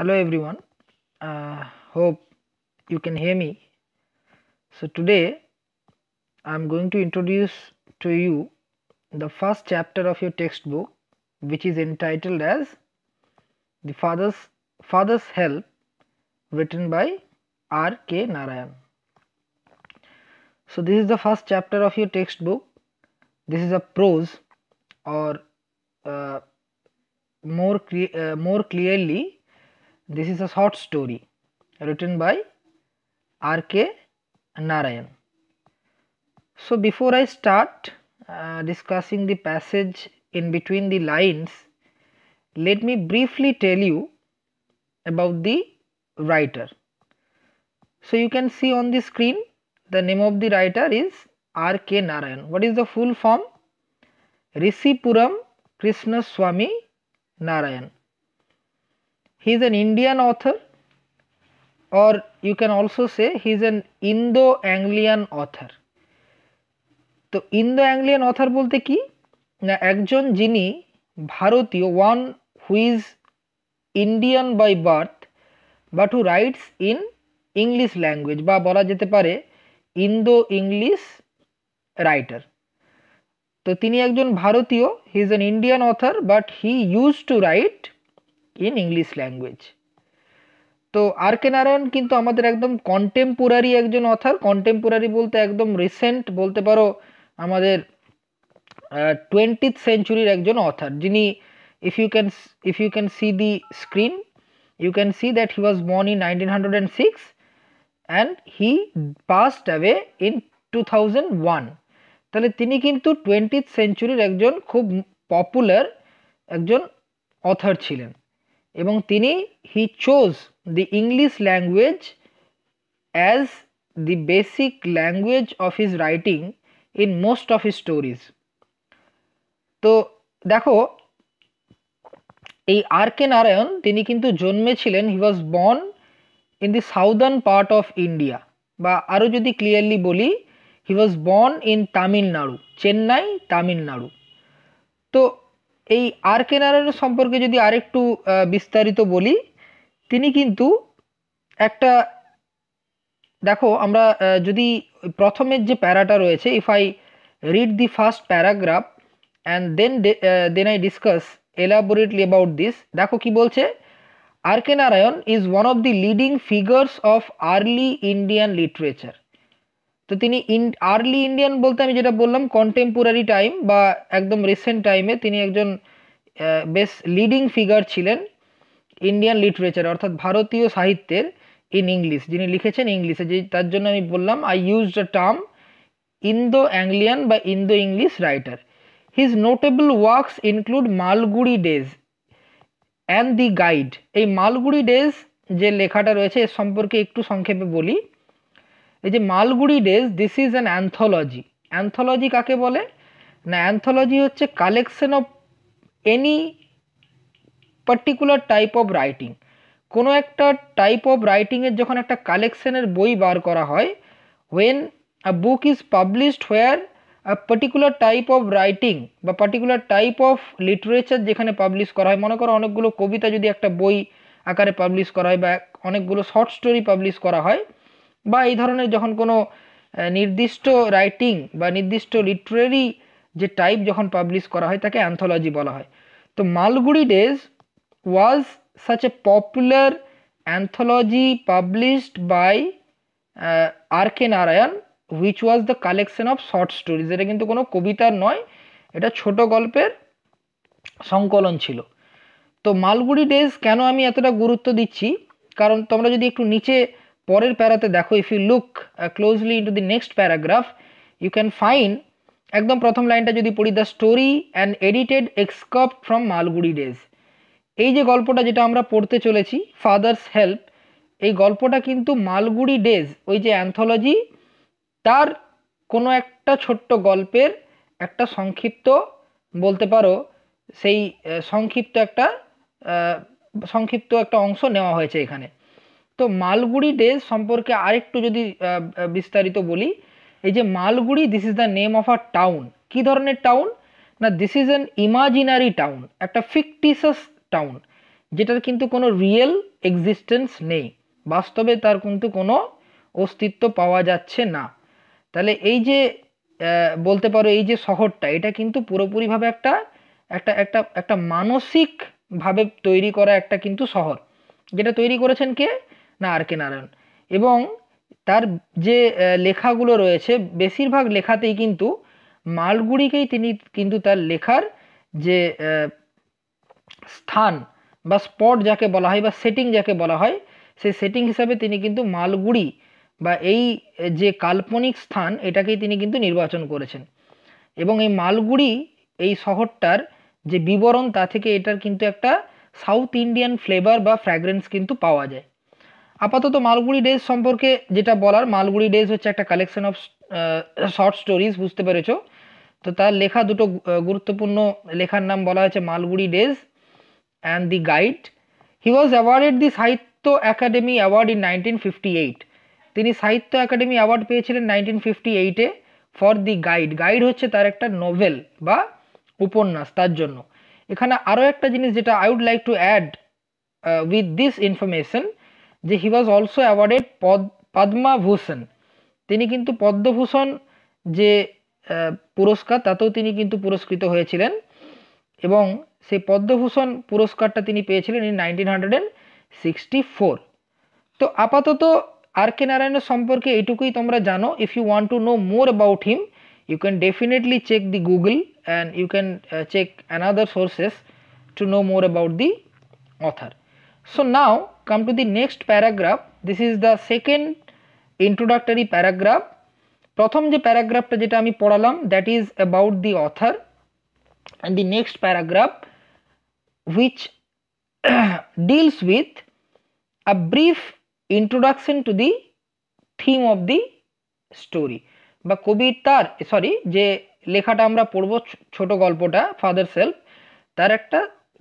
hello everyone uh, hope you can hear me so today i'm going to introduce to you the first chapter of your textbook which is entitled as the father's father's help written by r k narayan so this is the first chapter of your textbook this is a prose or uh, more uh, more clearly this is a short story written by R.K. Narayan. So before I start uh, discussing the passage in between the lines, let me briefly tell you about the writer. So you can see on the screen the name of the writer is R.K. Narayan. What is the full form? Rishipuram Krishna Swami Narayan. he is an Indian author or you can also say he is an Indo-Anglian author তো Indo Anglian author বলতে কি না একজন যিনি ভারতীয় one who's Indian by birth but who writes in English language বা বলা যেতে পারে ইন্দো ইংলিশ রাইটার তো তিনি একজন ভারতীয় he is an Indian author but he use to write in English language তো আর কে নারায়ণ কিন্তু আমাদের একদম কন্টেম্পোরারি একজন অথার কন্টেম্পোরারি বলতে একদম রিসেন্ট বলতে পারো আমাদের টোয়েন্টিথ সেঞ্চুরির একজন অথার যিনি if you can if you can see the screen you can see that he was born in nineteen hundred and six and he passed away in two thousand one তাহলে তিনি কিন্তু twentieth সেঞ্চুরির একজন খুব popular একজন other ছিলেন এবং তিনি he chose the English language as the basic language of his writing in most of his stories তো দেখো এই আর কে নারায়ণ তিনি কিন্তু জন্মেছিলেন he was born in the southern part of India বা আরও যদি ক্লিয়ারলি বলি he was born in Tamil Nadu Chennai Tamil Nadu তো এই আর কে নারায়ণ সম্পর্কে যদি আরেকটু বিস্তারিত বলি তিনি কিন্তু একটা দেখো আমরা যদি প্রথমের যে প্যারাটা রয়েছে if I read the first paragraph and then then I discuss elaborately about this দেখো কি বলছে R K Narayan is one of the leading figures of early Indian literature তো তিনি ইন আর্লি ইন্ডিয়ান বলতে আমি যেটা বললাম কন্টেম্পোরারি টাইম বা একদম রিসেন্ট টাইমে তিনি একজন বেশ লিডিং ফিগার ছিলেন ইন্ডিয়ান লিটারেচার অর্থাৎ ভারতীয় সাহিত্যের ইন ইংলিশ যিনি লিখেছেন ইংলিশে যে তার জন্য আমি বললাম I use the term Indo Anglian বা Indo English writer his notable works include Malgudi Days and the Guide এই মালগুড়ি ডেজ যে লেখাটা রয়েছে এর সম্পর্কে একটু সংক্ষেপে বলি এই যে Malgudi Days this is an anthology anthology কাকে বলে না অ্যান্থোলজি হচ্ছে collection of any particular type of writing কোনো একটা টাইপ অফ রাইটিংয়ের যখন একটা কালেকশনের বই বার করা হয় when a book is published where a particular type of writing বা পার্টিকুলার টাইপ অফ লিটারেচার যেখানে পাবলিশ করা হয় মনে করো অনেকগুলো কবিতা যদি একটা বই আকারে পাবলিশ করা হয় বা অনেকগুলো শর্ট স্টোরি পাবলিশ করা হয় বা এই ধরনের যখন কোনো নির্দিষ্ট রাইটিং বা নির্দিষ্ট লিটারেরি যে টাইপ যখন পাবলিশ করা হয় তাকে অ্যান্থোলজি বলা হয় তো Malgudi Days was such a popular anthology published by R K Narayan which was the collection of short stories এটা কিন্তু কোনো কবিতার নয় এটা ছোট গল্পের সংকলন ছিল তো মালগুড়ি ডেজ কেন আমি এতটা গুরুত্ব দিচ্ছি কারণ তোমরা যদি একটু নিচে পরের প্যারাতে দেখো if you look closely into the next paragraph you can find একদম প্রথম লাইনটা যদি পড়ি the story and edited excerpt from Malgudi Days এই যে গল্পটা যেটা আমরা পড়তে চলেছি ফাদার্স হেল্প এই গল্পটা কিন্তু মালগুড়ি ডেজ ওই যে অ্যান্থোলজি তার কোনো একটা ছোট্ট গল্পের একটা সংক্ষিপ্ত বলতে পারো সেই সংক্ষিপ্ত একটা সংক্ষিপ্ত একটা অংশ নেওয়া হয়েছে এখানে তো মালগুড়ি ডেজ সম্পর্কে আরেকটু যদি বিস্তারিত বলি এই যে Malgudi this is the name of a town কী ধরনের টাউন না this is an imaginary town একটা ফিকটিসাস টাউন যেটার কিন্তু কোনো রিয়েল এক্সিস্টেন্স নেই বাস্তবে তার কিন্তু কোনো অস্তিত্ব পাওয়া যাচ্ছে না তাহলে এই যে বলতে পারো এই যে শহরটা এটা কিন্তু পুরোপুরিভাবে একটা একটা একটা একটা মানসিকভাবে তৈরি করা একটা কিন্তু শহর যেটা তৈরি করেছেন কে না আর কে নারায়ণ এবং তার যে লেখাগুলো রয়েছে বেশিরভাগ লেখাতেই কিন্তু মালগুড়িকেই তিনি কিন্তু তার লেখার যে স্থান বা স্পট যাকে বলা হয় বা সেটিং যাকে বলা হয় সেই সেটিং হিসাবে তিনি কিন্তু মালগুড়ি বা এই যে কাল্পনিক স্থান এটাকেই তিনি কিন্তু নির্বাচন করেছেন এবং এই মালগুড়ি এই শহরটার যে বিবরণ তা থেকে এটার কিন্তু একটা সাউথ ইন্ডিয়ান ফ্লেভার বা ফ্র্যাগরেন্স কিন্তু পাওয়া যায় আপাতত মালগুড়ি ডেজ সম্পর্কে যেটা বলার মালগুড়ি ডেজ হচ্ছে একটা কালেকশন অফ শর্ট স্টোরিজ বুঝতে পেরেছ তো তার লেখা দুটো গুরুত্বপূর্ণ লেখার নাম বলা হয়েছে Malgudi Days and the Guide he was awarded the Sahitya Akademi award in nineteen fifty eight তিনি সাহিত্য একাডেমি অ্যাওয়ার্ড পেয়েছিলেন নাইনটিন ফিফটি এইটে ফর দি গাইড গাইড হচ্ছে তার একটা নোভেল বা উপন্যাস তার জন্য এখানে আরও একটা জিনিস যেটা I would like to add with this information যে হি ওয়াজ অলসো অ্যাওয়ার্ডেড পদ পদ্মাভূষণ তিনি কিন্তু পদ্মভূষণ যে পুরস্কার তাতেও তিনি কিন্তু পুরস্কৃত হয়েছিলেন এবং সেই পদ্মভূষণ পুরস্কারটা তিনি পেয়েছিলেন in nineteen hundred and sixty four তো আপাতত আর কে নারায়ণের সম্পর্কে এইটুকুই তোমরা জানো if you want to know more about him you can definitely check the Google and you can check another sources to know more about the author so now come to the next paragraph this is the second introductory paragraph প্রথম যে প্যারাগ্রাফটা যেটা আমি পড়ালাম that is about the author and the next paragraph which deals with a brief introduction to the theme of the story বা কবির তার sorry যে লেখাটা আমরা পড়ব ছোট গল্পটা ফাদার সেলফ তার একটা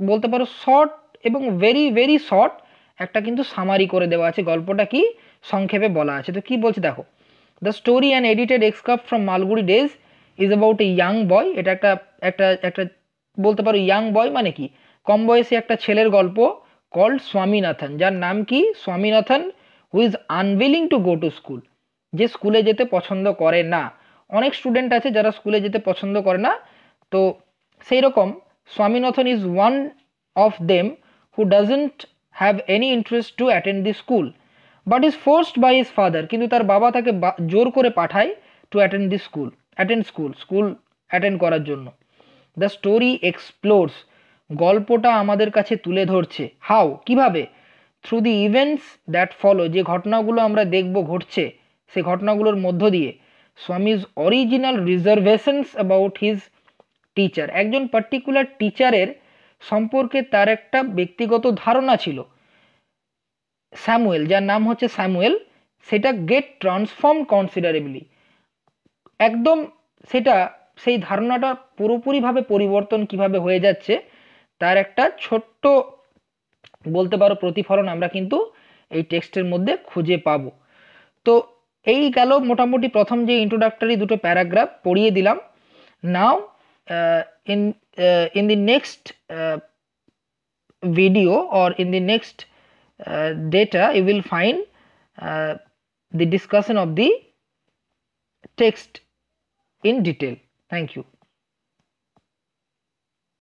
বলতে পারো শর্ট এবং ভেরি ভেরি শর্ট একটা কিন্তু সামারি করে দেওয়া আছে গল্পটা কি সংক্ষেপে বলা আছে তো কি বলছে দেখো the story and edited excerpt from Malgudi Days is about a young boy এটা একটা একটা একটা বলতে পারো ইয়াং বয় মানে কি কম বয়সে একটা ছেলের গল্প কল্ড স্বামীনাথন যার নাম কি Swaminathan who is unwilling to go to school যে স্কুলে যেতে পছন্দ করে না অনেক স্টুডেন্ট আছে যারা স্কুলে যেতে পছন্দ করে না তো সেই রকম Swaminathan is one of them who doesn't have any interest to attend the school but is forced by his father কিন্তু তার বাবা তাকে জোর করে পাঠায় to attend the school attend school school attend করার জন্য দ্য স্টোরি এক্সপ্লোরস গল্পটা আমাদের কাছে তুলে ধরছে হাও কিভাবে through the events that follow যে ঘটনাগুলো আমরা দেখব ঘটছে সে ঘটনাগুলোর মধ্য দিয়ে Swami's original reservations about his teacher একজন পার্টিকুলার টিচারের সম্পর্কে তার একটা ব্যক্তিগত ধারণা ছিল স্যামুয়েল যার নাম হচ্ছে স্যামুয়েল সেটা গেট ট্রান্সফর্ম কনসিডারেবলি একদম সেটা সেই ধারণাটা পুরোপুরিভাবে পরিবর্তন কিভাবে হয়ে যাচ্ছে তার একটা ছোট্ট বলতে পারো প্রতিফলন আমরা কিন্তু এই টেক্সটের মধ্যে খুঁজে পাব তো এই গেল মোটামুটি প্রথম যে ইন্ট্রোডাক্টরি দুটো প্যারাগ্রাফ পড়িয়ে দিলাম নাও Uh, in uh, in the next uh, video or in the next data you will find the discussion of the text in detail thank you